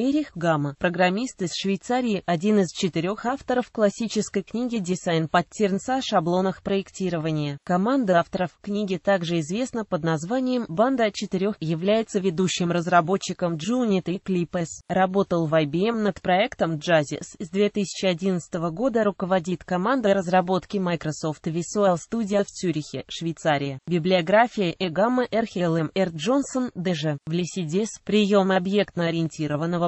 Эрих Гамма, программист из Швейцарии, один из четырех авторов классической книги «Дизайн паттернса о шаблонах проектирования». Команда авторов книги также известна под названием «Банда четырех», является ведущим разработчиком Junit и Clippes. Работал в IBM над проектом Jazzis с 2011 года, руководит командой разработки Microsoft Visual Studio в Цюрихе, Швейцария. Библиография Эгамма Эрхиэлэм Эр Джонсон, ДЖ. В Лесидес прием объектно-ориентированного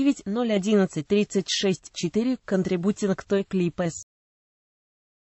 9 011 36 4 Contributing to Clipes